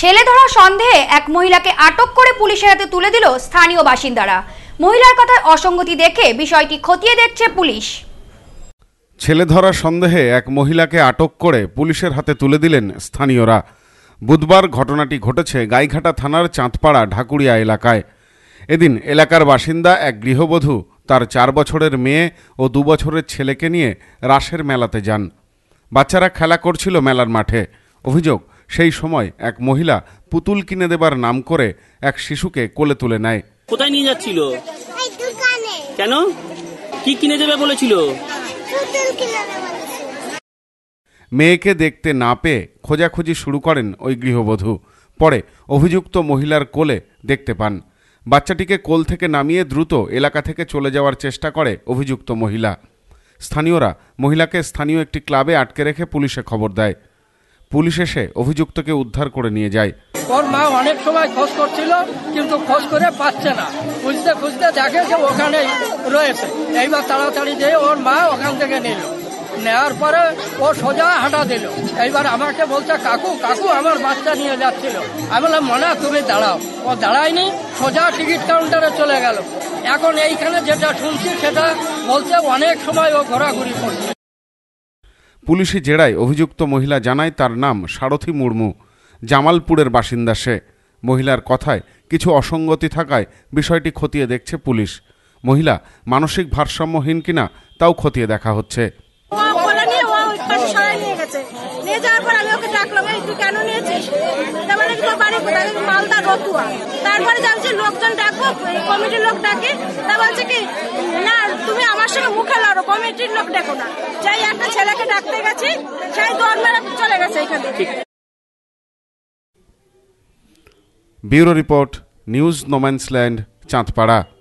ছেলে ধরা সন্দেহে এক মহিলাকে আটক করে পুলিশের হাতে তুলে দিল স্থানীয় বাসিন্দারা মহিলার কথায় অসঙ্গতি দেখে বিষয়টি খতিয়ে দেখছে পুলিশ ছেলে ধরা সন্দেহে এক মহিলাকে আটক করে পুলিশের হাতে তুলে দিলেন স্থানীয়রা বুধবার ঘটনাটি ঘটেছে গাইঘাটা থানার চাঁদপাড়া ঢাকুরিয়া এলাকায় এদিন এলাকার বাসিন্দা এক গৃহবধূ তার চার বছরের মেয়ে ও দুবছরের ছেলেকে নিয়ে রাসের মেলাতে যান বাচ্চারা খেলা করছিল মেলার মাঠে অভিযোগ সেই সময় এক মহিলা পুতুল কিনে দেবার নাম করে এক শিশুকে কোলে তুলে নেয় কোথায় নিয়ে যাচ্ছিল কেন কি কিনে দেবে বলেছিল মেয়েকে দেখতে না পেয়ে খোঁজাখুঁজি শুরু করেন ওই গৃহবধূ পরে অভিযুক্ত মহিলার কোলে দেখতে পান বাচ্চাটিকে কোল থেকে নামিয়ে দ্রুত এলাকা থেকে চলে যাওয়ার চেষ্টা করে অভিযুক্ত মহিলা স্থানীয়রা মহিলাকে স্থানীয় একটি ক্লাবে আটকে রেখে পুলিশে খবর দেয় পুলিশ এসে অভিযুক্তকে উদ্ধার করে নিয়ে যায় ওর মা অনেক সময় খোঁজ করছিল কিন্তু খোঁজ করে পাচ্ছে না খুঁজতে খুঁজতে দেখে যে ওখানেই রয়েছে এইবার তাড়াতাড়ি দিয়ে ওর মা ওখান থেকে নিল নেওয়ার পরে ও সোজা হাঁটা দিল এইবার আমাকে বলছে কাকু কাকু আমার বাচ্চা নিয়ে যাচ্ছিল আমি বললাম মনা তুমি দাঁড়াও ও দাঁড়ায়নি সোজা টিকিট কাউন্টারে চলে গেল এখন এইখানে যেটা শুনছি সেটা বলছে অনেক সময় ও ঘোরাঘুরি করছে পুলিশি জেরায় অভিযুক্ত মহিলা জানায় তার নাম সারথী মুর্মু জামালপুরের বাসিন্দা সে মহিলার কথায় কিছু অসঙ্গতি থাকায় বিষয়টি খতিয়ে দেখছে পুলিশ মহিলা মানসিক ভারসাম্যহীন কিনা তাও খতিয়ে দেখা হচ্ছে নিয়ে যাওয়ার পর আমি ওকে ডাকলাম এই তুই কেন নিয়েছিস তারপরে মানে তোর বাড়ি কোথায় মালদা রতুয়া তারপরে জানছি লোকজন ডাকবো কমিটির লোক ডাকে তা বলছে কি না তুমি আমার সঙ্গে মুখে লড়ো কমিটির লোক ডাকো না যাই একটা ছেলেকে ডাকতে গেছি সেই দৌড় মেরে চলে গেছে এখান থেকে bureau report news no man's land Chandpara